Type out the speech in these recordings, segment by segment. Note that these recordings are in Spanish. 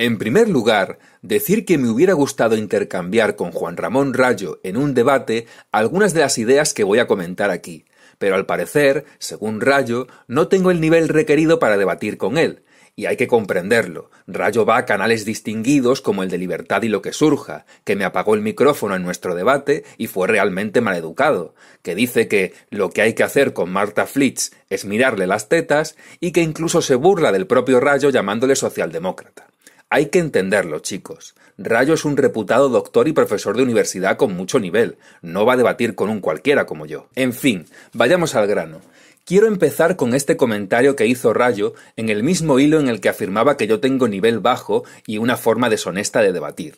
En primer lugar, decir que me hubiera gustado intercambiar con Juan Ramón Rayo en un debate algunas de las ideas que voy a comentar aquí, pero al parecer, según Rayo, no tengo el nivel requerido para debatir con él, y hay que comprenderlo. Rayo va a canales distinguidos como el de Libertad y lo que surja, que me apagó el micrófono en nuestro debate y fue realmente maleducado, que dice que lo que hay que hacer con Marta Flitz es mirarle las tetas y que incluso se burla del propio Rayo llamándole socialdemócrata. Hay que entenderlo, chicos. Rayo es un reputado doctor y profesor de universidad con mucho nivel. No va a debatir con un cualquiera como yo. En fin, vayamos al grano. Quiero empezar con este comentario que hizo Rayo en el mismo hilo en el que afirmaba que yo tengo nivel bajo y una forma deshonesta de debatir.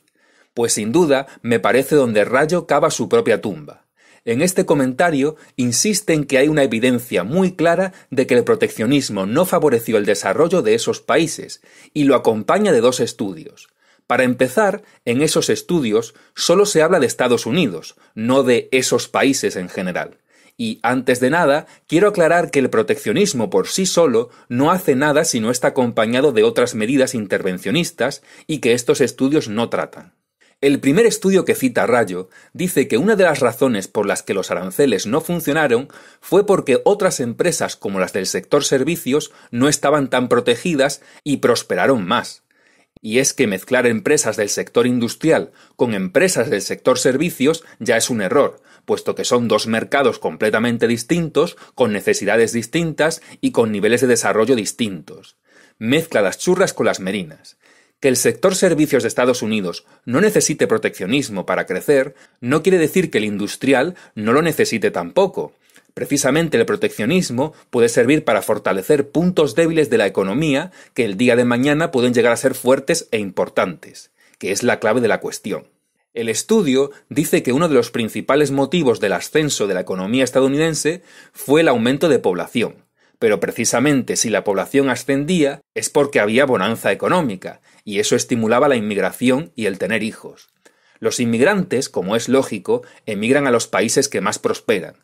Pues sin duda me parece donde Rayo cava su propia tumba. En este comentario insisten que hay una evidencia muy clara de que el proteccionismo no favoreció el desarrollo de esos países, y lo acompaña de dos estudios. Para empezar, en esos estudios solo se habla de Estados Unidos, no de esos países en general. Y antes de nada, quiero aclarar que el proteccionismo por sí solo no hace nada si no está acompañado de otras medidas intervencionistas y que estos estudios no tratan. El primer estudio que cita Rayo dice que una de las razones por las que los aranceles no funcionaron fue porque otras empresas como las del sector servicios no estaban tan protegidas y prosperaron más. Y es que mezclar empresas del sector industrial con empresas del sector servicios ya es un error, puesto que son dos mercados completamente distintos, con necesidades distintas y con niveles de desarrollo distintos. Mezcla las churras con las merinas. Que el sector servicios de Estados Unidos no necesite proteccionismo para crecer no quiere decir que el industrial no lo necesite tampoco. Precisamente el proteccionismo puede servir para fortalecer puntos débiles de la economía que el día de mañana pueden llegar a ser fuertes e importantes, que es la clave de la cuestión. El estudio dice que uno de los principales motivos del ascenso de la economía estadounidense fue el aumento de población, pero precisamente si la población ascendía es porque había bonanza económica, y eso estimulaba la inmigración y el tener hijos. Los inmigrantes, como es lógico, emigran a los países que más prosperan.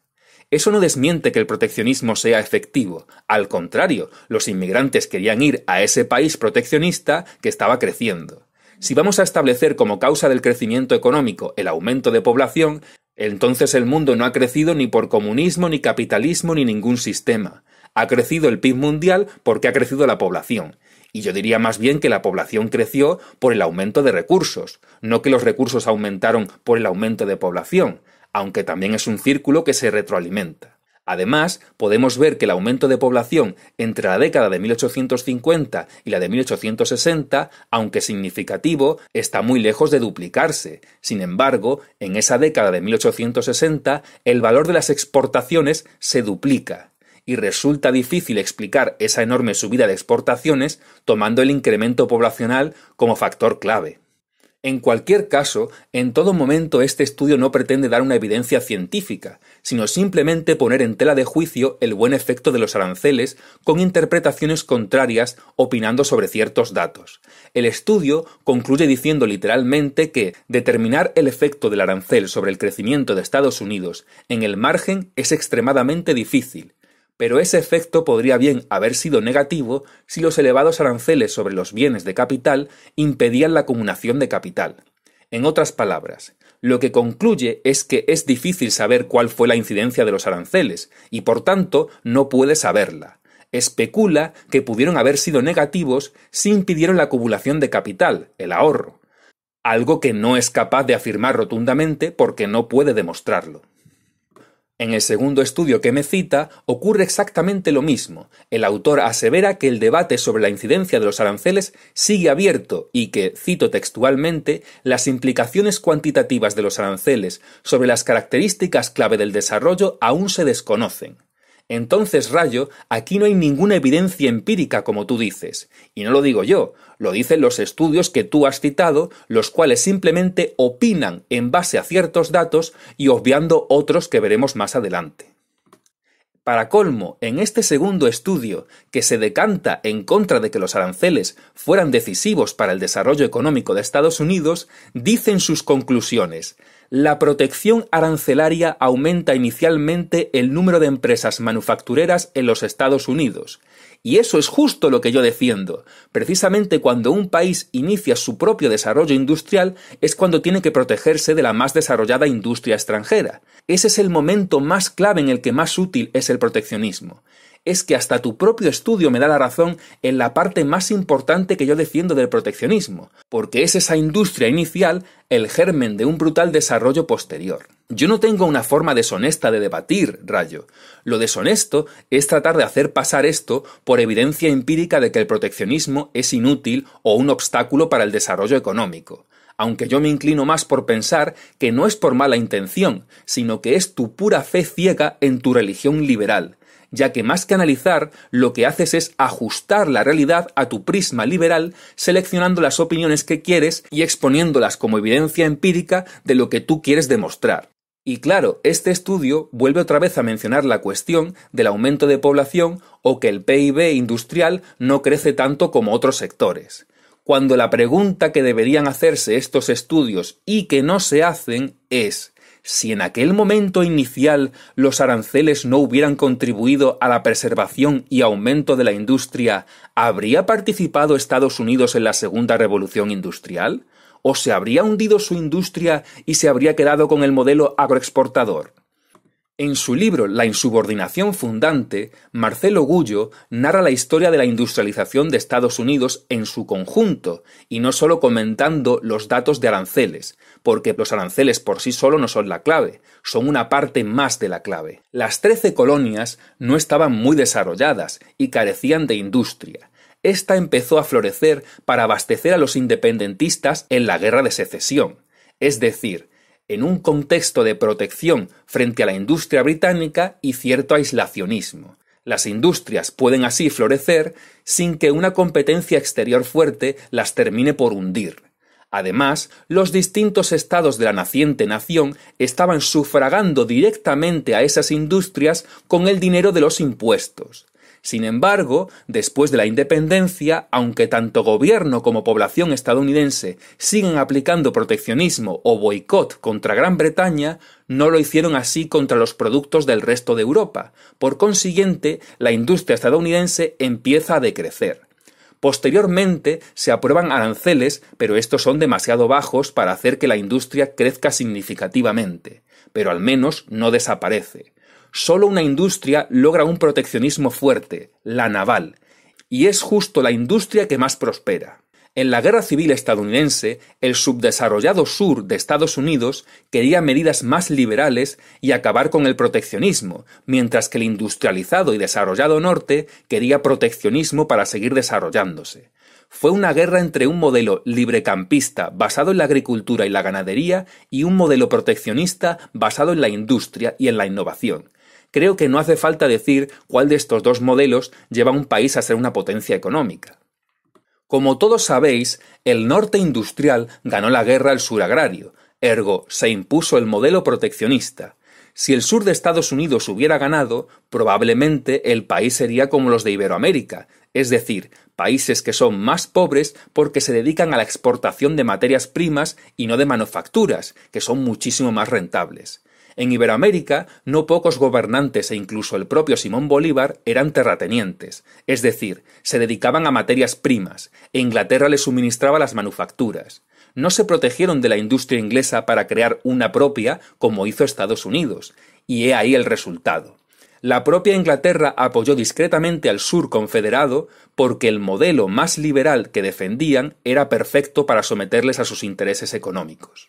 Eso no desmiente que el proteccionismo sea efectivo. Al contrario, los inmigrantes querían ir a ese país proteccionista que estaba creciendo. Si vamos a establecer como causa del crecimiento económico el aumento de población, entonces el mundo no ha crecido ni por comunismo, ni capitalismo, ni ningún sistema. Ha crecido el PIB mundial porque ha crecido la población. Y yo diría más bien que la población creció por el aumento de recursos, no que los recursos aumentaron por el aumento de población, aunque también es un círculo que se retroalimenta. Además, podemos ver que el aumento de población entre la década de 1850 y la de 1860, aunque significativo, está muy lejos de duplicarse. Sin embargo, en esa década de 1860, el valor de las exportaciones se duplica y resulta difícil explicar esa enorme subida de exportaciones tomando el incremento poblacional como factor clave. En cualquier caso, en todo momento este estudio no pretende dar una evidencia científica, sino simplemente poner en tela de juicio el buen efecto de los aranceles con interpretaciones contrarias opinando sobre ciertos datos. El estudio concluye diciendo literalmente que determinar el efecto del arancel sobre el crecimiento de Estados Unidos en el margen es extremadamente difícil, pero ese efecto podría bien haber sido negativo si los elevados aranceles sobre los bienes de capital impedían la acumulación de capital. En otras palabras, lo que concluye es que es difícil saber cuál fue la incidencia de los aranceles, y por tanto no puede saberla. Especula que pudieron haber sido negativos si impidieron la acumulación de capital, el ahorro, algo que no es capaz de afirmar rotundamente porque no puede demostrarlo. En el segundo estudio que me cita ocurre exactamente lo mismo. El autor asevera que el debate sobre la incidencia de los aranceles sigue abierto y que, cito textualmente, las implicaciones cuantitativas de los aranceles sobre las características clave del desarrollo aún se desconocen. Entonces, Rayo, aquí no hay ninguna evidencia empírica como tú dices, y no lo digo yo, lo dicen los estudios que tú has citado, los cuales simplemente opinan en base a ciertos datos y obviando otros que veremos más adelante. Para colmo, en este segundo estudio, que se decanta en contra de que los aranceles fueran decisivos para el desarrollo económico de Estados Unidos, dicen sus conclusiones la protección arancelaria aumenta inicialmente el número de empresas manufactureras en los Estados Unidos. Y eso es justo lo que yo defiendo. Precisamente cuando un país inicia su propio desarrollo industrial es cuando tiene que protegerse de la más desarrollada industria extranjera. Ese es el momento más clave en el que más útil es el proteccionismo es que hasta tu propio estudio me da la razón en la parte más importante que yo defiendo del proteccionismo, porque es esa industria inicial el germen de un brutal desarrollo posterior. Yo no tengo una forma deshonesta de debatir, Rayo. Lo deshonesto es tratar de hacer pasar esto por evidencia empírica de que el proteccionismo es inútil o un obstáculo para el desarrollo económico aunque yo me inclino más por pensar que no es por mala intención, sino que es tu pura fe ciega en tu religión liberal, ya que más que analizar, lo que haces es ajustar la realidad a tu prisma liberal, seleccionando las opiniones que quieres y exponiéndolas como evidencia empírica de lo que tú quieres demostrar. Y claro, este estudio vuelve otra vez a mencionar la cuestión del aumento de población o que el PIB industrial no crece tanto como otros sectores cuando la pregunta que deberían hacerse estos estudios y que no se hacen es si en aquel momento inicial los aranceles no hubieran contribuido a la preservación y aumento de la industria, ¿habría participado Estados Unidos en la segunda revolución industrial? ¿O se habría hundido su industria y se habría quedado con el modelo agroexportador? En su libro La insubordinación fundante, Marcelo Gullo narra la historia de la industrialización de Estados Unidos en su conjunto, y no solo comentando los datos de aranceles, porque los aranceles por sí solo no son la clave, son una parte más de la clave. Las trece colonias no estaban muy desarrolladas y carecían de industria. Esta empezó a florecer para abastecer a los independentistas en la guerra de secesión, es decir, en un contexto de protección frente a la industria británica y cierto aislacionismo. Las industrias pueden así florecer sin que una competencia exterior fuerte las termine por hundir. Además, los distintos estados de la naciente nación estaban sufragando directamente a esas industrias con el dinero de los impuestos. Sin embargo, después de la independencia, aunque tanto gobierno como población estadounidense siguen aplicando proteccionismo o boicot contra Gran Bretaña, no lo hicieron así contra los productos del resto de Europa. Por consiguiente, la industria estadounidense empieza a decrecer. Posteriormente se aprueban aranceles, pero estos son demasiado bajos para hacer que la industria crezca significativamente, pero al menos no desaparece. Solo una industria logra un proteccionismo fuerte, la naval, y es justo la industria que más prospera. En la guerra civil estadounidense, el subdesarrollado sur de Estados Unidos quería medidas más liberales y acabar con el proteccionismo, mientras que el industrializado y desarrollado norte quería proteccionismo para seguir desarrollándose. Fue una guerra entre un modelo librecampista basado en la agricultura y la ganadería y un modelo proteccionista basado en la industria y en la innovación creo que no hace falta decir cuál de estos dos modelos lleva a un país a ser una potencia económica. Como todos sabéis, el norte industrial ganó la guerra al sur agrario, ergo se impuso el modelo proteccionista. Si el sur de Estados Unidos hubiera ganado, probablemente el país sería como los de Iberoamérica, es decir, países que son más pobres porque se dedican a la exportación de materias primas y no de manufacturas, que son muchísimo más rentables. En Iberoamérica, no pocos gobernantes e incluso el propio Simón Bolívar eran terratenientes, es decir, se dedicaban a materias primas, e Inglaterra les suministraba las manufacturas. No se protegieron de la industria inglesa para crear una propia, como hizo Estados Unidos, y he ahí el resultado. La propia Inglaterra apoyó discretamente al sur confederado porque el modelo más liberal que defendían era perfecto para someterles a sus intereses económicos.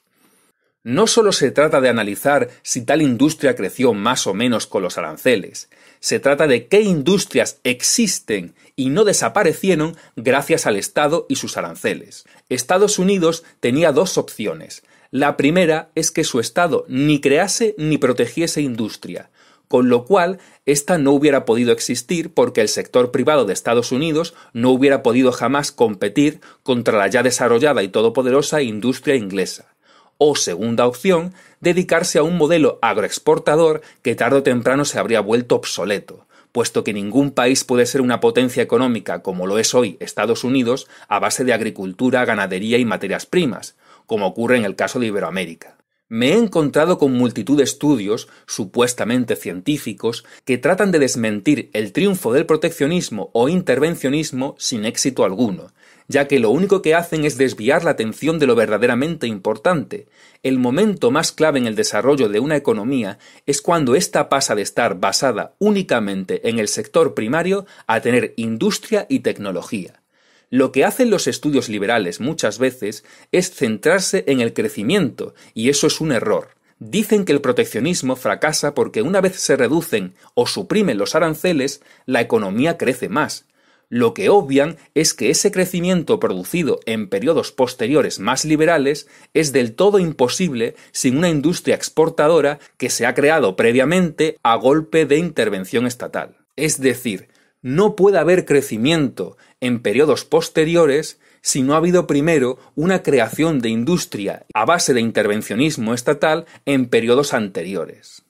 No solo se trata de analizar si tal industria creció más o menos con los aranceles, se trata de qué industrias existen y no desaparecieron gracias al Estado y sus aranceles. Estados Unidos tenía dos opciones. La primera es que su Estado ni crease ni protegiese industria, con lo cual ésta no hubiera podido existir porque el sector privado de Estados Unidos no hubiera podido jamás competir contra la ya desarrollada y todopoderosa industria inglesa. O segunda opción, dedicarse a un modelo agroexportador que tarde o temprano se habría vuelto obsoleto, puesto que ningún país puede ser una potencia económica como lo es hoy Estados Unidos a base de agricultura, ganadería y materias primas, como ocurre en el caso de Iberoamérica. Me he encontrado con multitud de estudios, supuestamente científicos, que tratan de desmentir el triunfo del proteccionismo o intervencionismo sin éxito alguno, ya que lo único que hacen es desviar la atención de lo verdaderamente importante. El momento más clave en el desarrollo de una economía es cuando ésta pasa de estar basada únicamente en el sector primario a tener industria y tecnología. Lo que hacen los estudios liberales muchas veces es centrarse en el crecimiento, y eso es un error. Dicen que el proteccionismo fracasa porque una vez se reducen o suprimen los aranceles, la economía crece más. Lo que obvian es que ese crecimiento producido en periodos posteriores más liberales es del todo imposible sin una industria exportadora que se ha creado previamente a golpe de intervención estatal. Es decir, no puede haber crecimiento en periodos posteriores si no ha habido primero una creación de industria a base de intervencionismo estatal en periodos anteriores.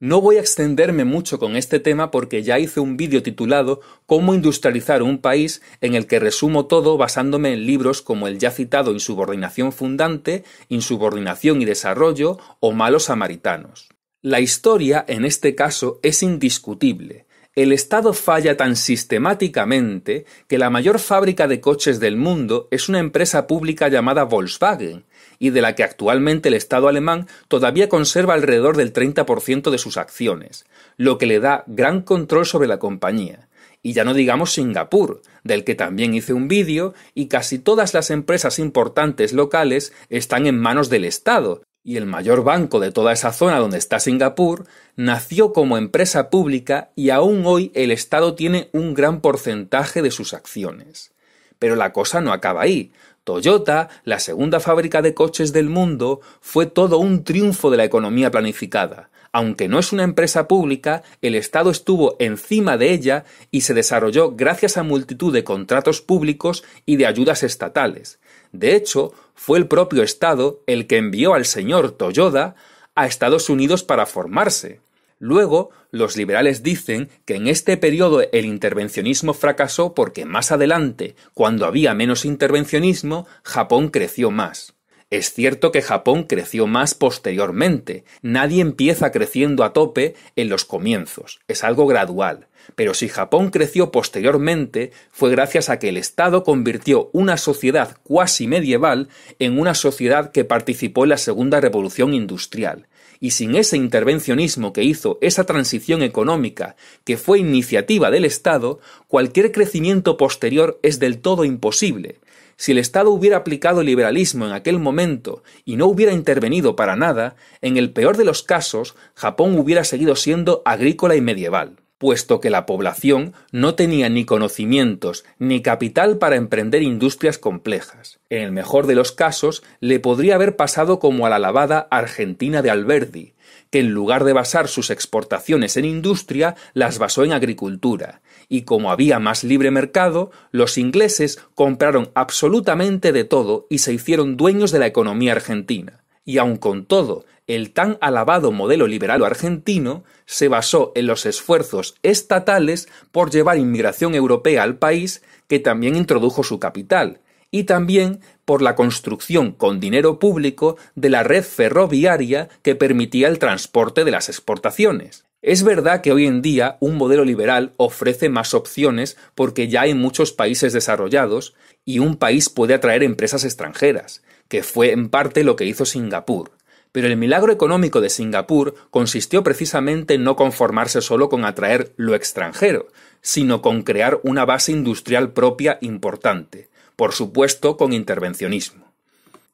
No voy a extenderme mucho con este tema porque ya hice un vídeo titulado Cómo industrializar un país en el que resumo todo basándome en libros como el ya citado Insubordinación Fundante, Insubordinación y Desarrollo o Malos Samaritanos. La historia, en este caso, es indiscutible, el Estado falla tan sistemáticamente que la mayor fábrica de coches del mundo es una empresa pública llamada Volkswagen, y de la que actualmente el Estado alemán todavía conserva alrededor del 30% de sus acciones, lo que le da gran control sobre la compañía. Y ya no digamos Singapur, del que también hice un vídeo, y casi todas las empresas importantes locales están en manos del Estado, y el mayor banco de toda esa zona donde está Singapur, nació como empresa pública y aún hoy el Estado tiene un gran porcentaje de sus acciones. Pero la cosa no acaba ahí. Toyota, la segunda fábrica de coches del mundo, fue todo un triunfo de la economía planificada. Aunque no es una empresa pública, el Estado estuvo encima de ella y se desarrolló gracias a multitud de contratos públicos y de ayudas estatales. De hecho, fue el propio Estado el que envió al señor Toyoda a Estados Unidos para formarse. Luego, los liberales dicen que en este periodo el intervencionismo fracasó porque más adelante, cuando había menos intervencionismo, Japón creció más. Es cierto que Japón creció más posteriormente, nadie empieza creciendo a tope en los comienzos, es algo gradual, pero si Japón creció posteriormente fue gracias a que el Estado convirtió una sociedad cuasi medieval en una sociedad que participó en la Segunda Revolución Industrial, y sin ese intervencionismo que hizo esa transición económica, que fue iniciativa del Estado, cualquier crecimiento posterior es del todo imposible, si el Estado hubiera aplicado liberalismo en aquel momento y no hubiera intervenido para nada, en el peor de los casos, Japón hubiera seguido siendo agrícola y medieval, puesto que la población no tenía ni conocimientos ni capital para emprender industrias complejas. En el mejor de los casos, le podría haber pasado como a la lavada argentina de Alberdi, que en lugar de basar sus exportaciones en industria, las basó en agricultura, y como había más libre mercado, los ingleses compraron absolutamente de todo y se hicieron dueños de la economía argentina. Y aun con todo, el tan alabado modelo liberal argentino se basó en los esfuerzos estatales por llevar inmigración europea al país, que también introdujo su capital, y también por la construcción con dinero público de la red ferroviaria que permitía el transporte de las exportaciones. Es verdad que hoy en día un modelo liberal ofrece más opciones porque ya hay muchos países desarrollados y un país puede atraer empresas extranjeras, que fue en parte lo que hizo Singapur. Pero el milagro económico de Singapur consistió precisamente en no conformarse solo con atraer lo extranjero, sino con crear una base industrial propia importante, por supuesto con intervencionismo.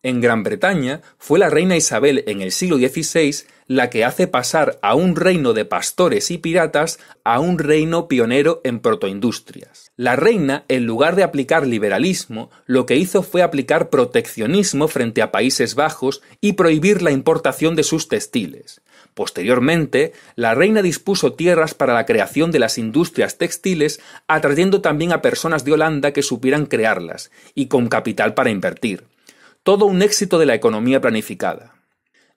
En Gran Bretaña fue la reina Isabel en el siglo XVI la que hace pasar a un reino de pastores y piratas a un reino pionero en protoindustrias. La reina, en lugar de aplicar liberalismo, lo que hizo fue aplicar proteccionismo frente a Países Bajos y prohibir la importación de sus textiles. Posteriormente, la reina dispuso tierras para la creación de las industrias textiles, atrayendo también a personas de Holanda que supieran crearlas, y con capital para invertir todo un éxito de la economía planificada.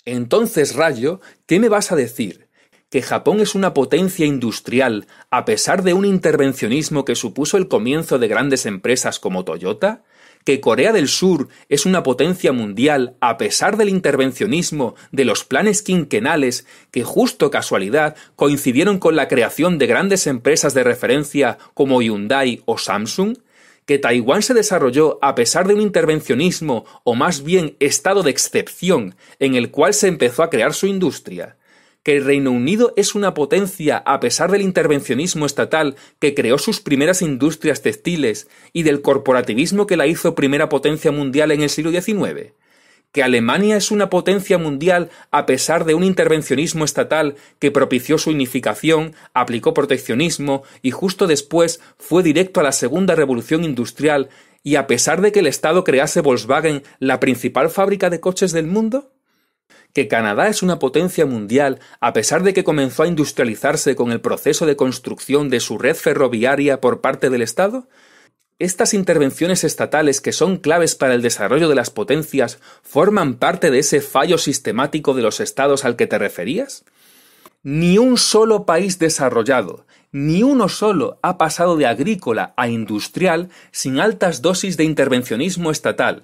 Entonces, Rayo, ¿qué me vas a decir? ¿Que Japón es una potencia industrial a pesar de un intervencionismo que supuso el comienzo de grandes empresas como Toyota? ¿Que Corea del Sur es una potencia mundial a pesar del intervencionismo de los planes quinquenales que justo casualidad coincidieron con la creación de grandes empresas de referencia como Hyundai o Samsung? que Taiwán se desarrolló a pesar de un intervencionismo, o más bien estado de excepción, en el cual se empezó a crear su industria, que el Reino Unido es una potencia a pesar del intervencionismo estatal que creó sus primeras industrias textiles y del corporativismo que la hizo primera potencia mundial en el siglo XIX, que Alemania es una potencia mundial a pesar de un intervencionismo estatal que propició su unificación, aplicó proteccionismo y justo después fue directo a la segunda revolución industrial y a pesar de que el Estado crease Volkswagen la principal fábrica de coches del mundo? que Canadá es una potencia mundial a pesar de que comenzó a industrializarse con el proceso de construcción de su red ferroviaria por parte del Estado? Estas intervenciones estatales que son claves para el desarrollo de las potencias forman parte de ese fallo sistemático de los estados al que te referías? Ni un solo país desarrollado, ni uno solo ha pasado de agrícola a industrial sin altas dosis de intervencionismo estatal.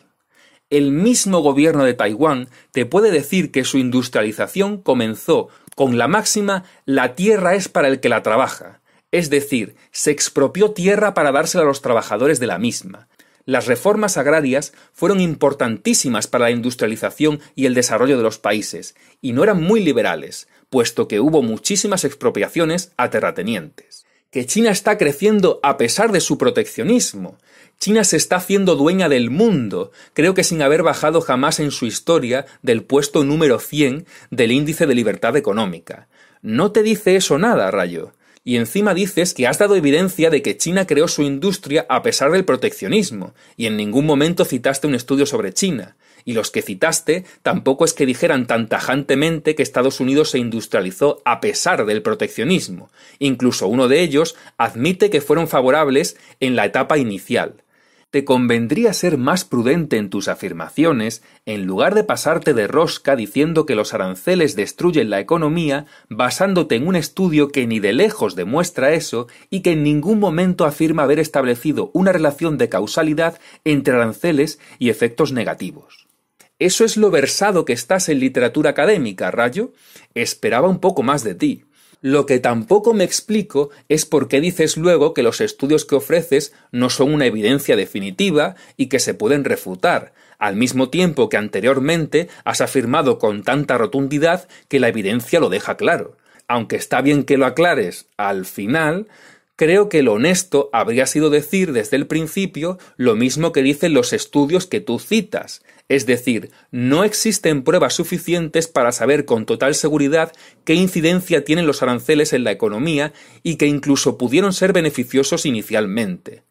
El mismo gobierno de Taiwán te puede decir que su industrialización comenzó con la máxima la tierra es para el que la trabaja, es decir, se expropió tierra para dársela a los trabajadores de la misma. Las reformas agrarias fueron importantísimas para la industrialización y el desarrollo de los países, y no eran muy liberales, puesto que hubo muchísimas expropiaciones a terratenientes. Que China está creciendo a pesar de su proteccionismo. China se está haciendo dueña del mundo, creo que sin haber bajado jamás en su historia del puesto número 100 del índice de libertad económica. No te dice eso nada, Rayo y encima dices que has dado evidencia de que China creó su industria a pesar del proteccionismo, y en ningún momento citaste un estudio sobre China, y los que citaste tampoco es que dijeran tan tajantemente que Estados Unidos se industrializó a pesar del proteccionismo, incluso uno de ellos admite que fueron favorables en la etapa inicial te convendría ser más prudente en tus afirmaciones en lugar de pasarte de rosca diciendo que los aranceles destruyen la economía basándote en un estudio que ni de lejos demuestra eso y que en ningún momento afirma haber establecido una relación de causalidad entre aranceles y efectos negativos. Eso es lo versado que estás en literatura académica, Rayo. Esperaba un poco más de ti. Lo que tampoco me explico es por qué dices luego que los estudios que ofreces no son una evidencia definitiva y que se pueden refutar, al mismo tiempo que anteriormente has afirmado con tanta rotundidad que la evidencia lo deja claro. Aunque está bien que lo aclares al final, Creo que lo honesto habría sido decir desde el principio lo mismo que dicen los estudios que tú citas, es decir, no existen pruebas suficientes para saber con total seguridad qué incidencia tienen los aranceles en la economía y que incluso pudieron ser beneficiosos inicialmente.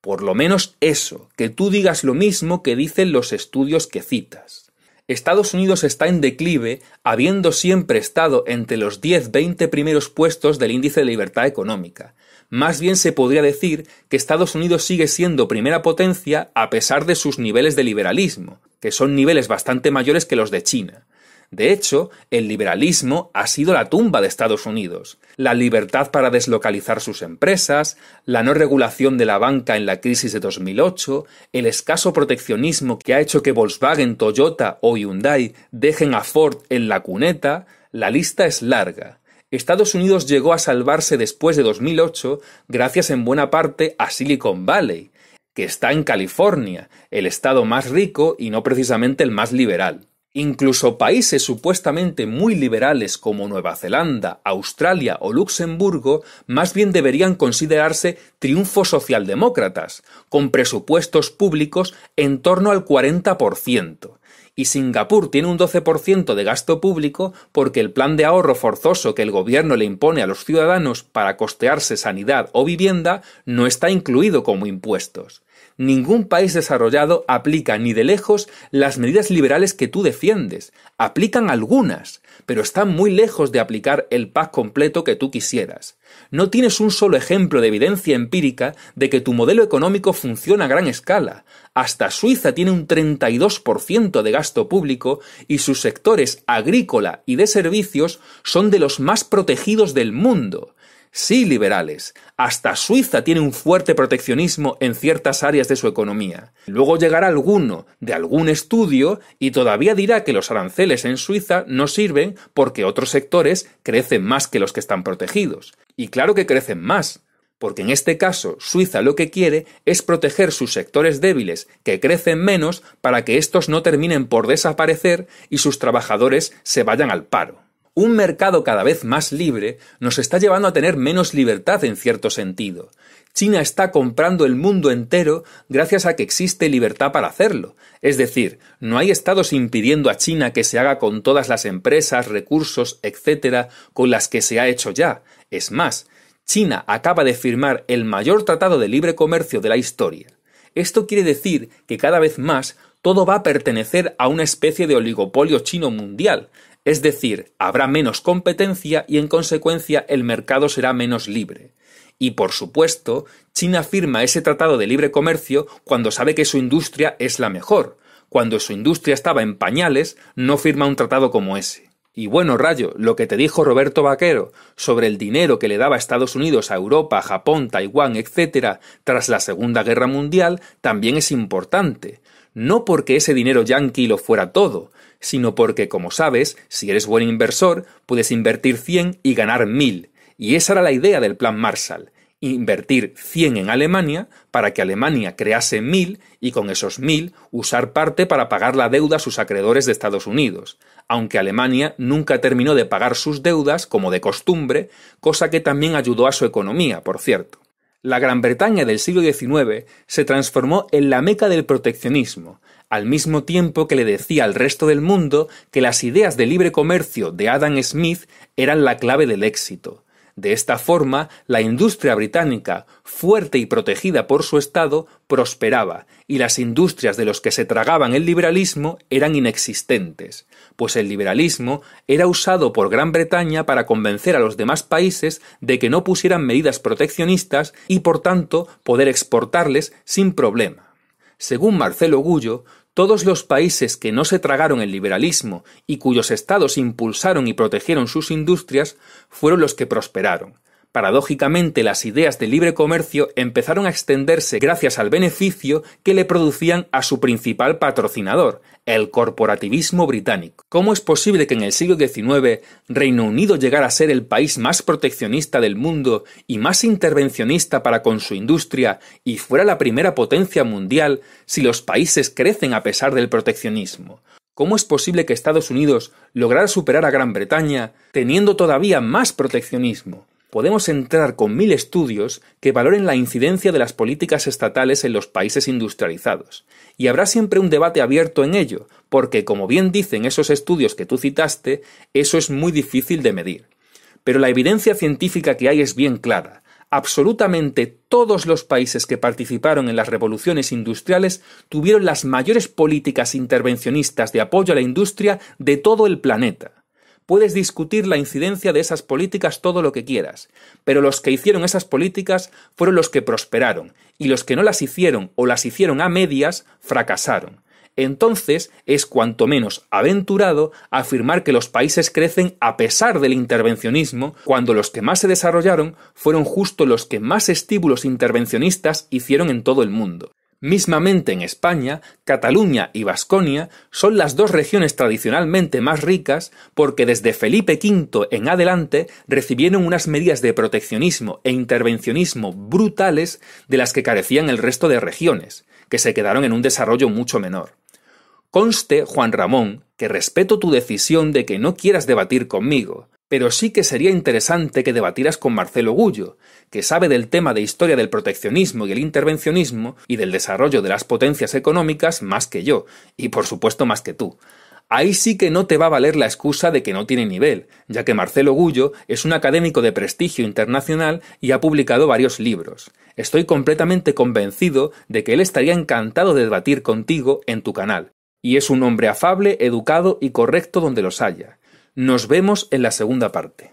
Por lo menos eso, que tú digas lo mismo que dicen los estudios que citas. Estados Unidos está en declive, habiendo siempre estado entre los 10-20 primeros puestos del índice de libertad económica. Más bien se podría decir que Estados Unidos sigue siendo primera potencia a pesar de sus niveles de liberalismo, que son niveles bastante mayores que los de China. De hecho, el liberalismo ha sido la tumba de Estados Unidos. La libertad para deslocalizar sus empresas, la no regulación de la banca en la crisis de 2008, el escaso proteccionismo que ha hecho que Volkswagen, Toyota o Hyundai dejen a Ford en la cuneta, la lista es larga. Estados Unidos llegó a salvarse después de 2008 gracias en buena parte a Silicon Valley, que está en California, el estado más rico y no precisamente el más liberal. Incluso países supuestamente muy liberales como Nueva Zelanda, Australia o Luxemburgo más bien deberían considerarse triunfos socialdemócratas, con presupuestos públicos en torno al 40% y Singapur tiene un 12% de gasto público porque el plan de ahorro forzoso que el gobierno le impone a los ciudadanos para costearse sanidad o vivienda no está incluido como impuestos. Ningún país desarrollado aplica ni de lejos las medidas liberales que tú defiendes. Aplican algunas, pero están muy lejos de aplicar el paz completo que tú quisieras. No tienes un solo ejemplo de evidencia empírica de que tu modelo económico funciona a gran escala. Hasta Suiza tiene un 32% de gasto público y sus sectores agrícola y de servicios son de los más protegidos del mundo sí liberales. Hasta Suiza tiene un fuerte proteccionismo en ciertas áreas de su economía. Luego llegará alguno de algún estudio y todavía dirá que los aranceles en Suiza no sirven porque otros sectores crecen más que los que están protegidos. Y claro que crecen más, porque en este caso Suiza lo que quiere es proteger sus sectores débiles, que crecen menos, para que estos no terminen por desaparecer y sus trabajadores se vayan al paro. Un mercado cada vez más libre nos está llevando a tener menos libertad en cierto sentido. China está comprando el mundo entero gracias a que existe libertad para hacerlo. Es decir, no hay estados impidiendo a China que se haga con todas las empresas, recursos, etcétera, con las que se ha hecho ya. Es más, China acaba de firmar el mayor tratado de libre comercio de la historia. Esto quiere decir que cada vez más todo va a pertenecer a una especie de oligopolio chino mundial, es decir, habrá menos competencia y en consecuencia el mercado será menos libre. Y por supuesto, China firma ese tratado de libre comercio cuando sabe que su industria es la mejor. Cuando su industria estaba en pañales, no firma un tratado como ese. Y bueno, Rayo, lo que te dijo Roberto Vaquero sobre el dinero que le daba Estados Unidos a Europa, Japón, Taiwán, etc., tras la Segunda Guerra Mundial, también es importante. No porque ese dinero yanqui lo fuera todo, sino porque, como sabes, si eres buen inversor, puedes invertir 100 y ganar 1000. Y esa era la idea del plan Marshall, invertir 100 en Alemania para que Alemania crease 1000 y con esos 1000 usar parte para pagar la deuda a sus acreedores de Estados Unidos, aunque Alemania nunca terminó de pagar sus deudas como de costumbre, cosa que también ayudó a su economía, por cierto. La Gran Bretaña del siglo XIX se transformó en la meca del proteccionismo, al mismo tiempo que le decía al resto del mundo que las ideas de libre comercio de Adam Smith eran la clave del éxito. De esta forma, la industria británica, fuerte y protegida por su Estado, prosperaba, y las industrias de los que se tragaban el liberalismo eran inexistentes, pues el liberalismo era usado por Gran Bretaña para convencer a los demás países de que no pusieran medidas proteccionistas y por tanto poder exportarles sin problema. Según Marcelo Gullo, todos los países que no se tragaron el liberalismo y cuyos estados impulsaron y protegieron sus industrias fueron los que prosperaron, Paradójicamente, las ideas de libre comercio empezaron a extenderse gracias al beneficio que le producían a su principal patrocinador, el corporativismo británico. ¿Cómo es posible que en el siglo XIX Reino Unido llegara a ser el país más proteccionista del mundo y más intervencionista para con su industria y fuera la primera potencia mundial si los países crecen a pesar del proteccionismo? ¿Cómo es posible que Estados Unidos lograra superar a Gran Bretaña teniendo todavía más proteccionismo? podemos entrar con mil estudios que valoren la incidencia de las políticas estatales en los países industrializados. Y habrá siempre un debate abierto en ello, porque, como bien dicen esos estudios que tú citaste, eso es muy difícil de medir. Pero la evidencia científica que hay es bien clara. Absolutamente todos los países que participaron en las revoluciones industriales tuvieron las mayores políticas intervencionistas de apoyo a la industria de todo el planeta. Puedes discutir la incidencia de esas políticas todo lo que quieras, pero los que hicieron esas políticas fueron los que prosperaron, y los que no las hicieron o las hicieron a medias fracasaron. Entonces es cuanto menos aventurado afirmar que los países crecen a pesar del intervencionismo, cuando los que más se desarrollaron fueron justo los que más estímulos intervencionistas hicieron en todo el mundo. Mismamente en España, Cataluña y Vasconia son las dos regiones tradicionalmente más ricas porque desde Felipe V en adelante recibieron unas medidas de proteccionismo e intervencionismo brutales de las que carecían el resto de regiones, que se quedaron en un desarrollo mucho menor. Conste, Juan Ramón, que respeto tu decisión de que no quieras debatir conmigo, pero sí que sería interesante que debatieras con Marcelo Gullo, que sabe del tema de historia del proteccionismo y el intervencionismo y del desarrollo de las potencias económicas más que yo, y por supuesto más que tú. Ahí sí que no te va a valer la excusa de que no tiene nivel, ya que Marcelo Gullo es un académico de prestigio internacional y ha publicado varios libros. Estoy completamente convencido de que él estaría encantado de debatir contigo en tu canal, y es un hombre afable, educado y correcto donde los haya. Nos vemos en la segunda parte.